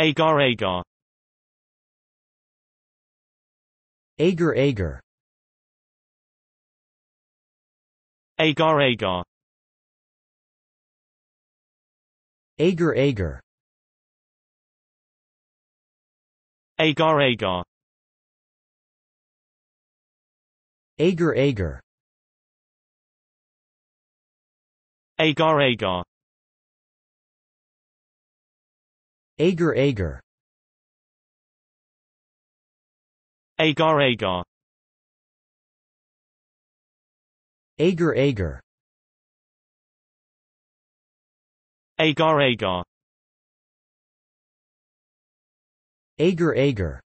Agar agar Agar agar Agar agar Agar agar Agar agar Agar agar Agar agar Agar agar Agar agar Agar agar Agar agar Agar agar